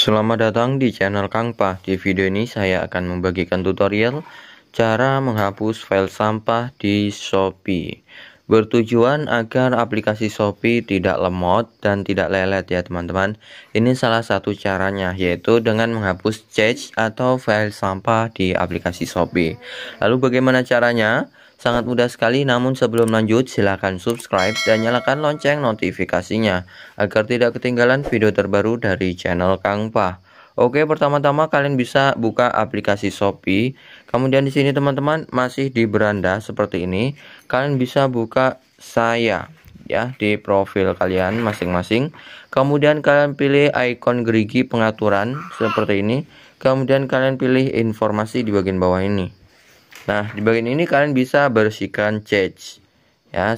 Selamat datang di channel Kangpa. Di video ini saya akan membagikan tutorial cara menghapus file sampah di Shopee. Bertujuan agar aplikasi Shopee tidak lemot dan tidak lelet ya teman-teman. Ini salah satu caranya yaitu dengan menghapus cache atau file sampah di aplikasi Shopee. Lalu bagaimana caranya? Sangat mudah sekali namun sebelum lanjut silahkan subscribe dan nyalakan lonceng notifikasinya agar tidak ketinggalan video terbaru dari channel Kang Pah. Oke pertama-tama kalian bisa buka aplikasi Shopee Kemudian di sini teman-teman masih di beranda seperti ini, kalian bisa buka saya ya di profil kalian masing-masing. Kemudian kalian pilih ikon gerigi pengaturan seperti ini. Kemudian kalian pilih informasi di bagian bawah ini. Nah, di bagian ini kalian bisa bersihkan cache Ya,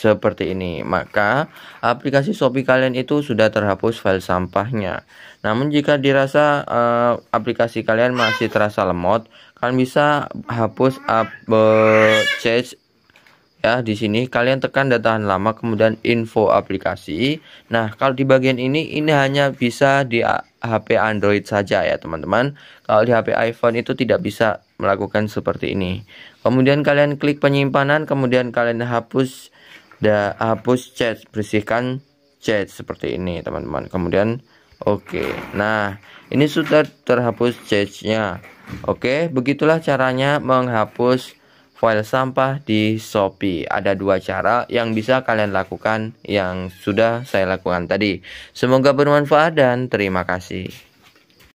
seperti ini. Maka aplikasi Shopee kalian itu sudah terhapus file sampahnya. Namun jika dirasa uh, aplikasi kalian masih terasa lemot, kalian bisa hapus up uh, change ya di sini kalian tekan data tahan lama kemudian info aplikasi nah kalau di bagian ini ini hanya bisa di HP Android saja ya teman-teman kalau di HP iPhone itu tidak bisa melakukan seperti ini kemudian kalian klik penyimpanan kemudian kalian hapus da hapus chat bersihkan chat seperti ini teman-teman kemudian oke okay. nah ini sudah terhapus chatnya oke okay, begitulah caranya menghapus file sampah di Shopee. Ada dua cara yang bisa kalian lakukan yang sudah saya lakukan tadi. Semoga bermanfaat dan terima kasih.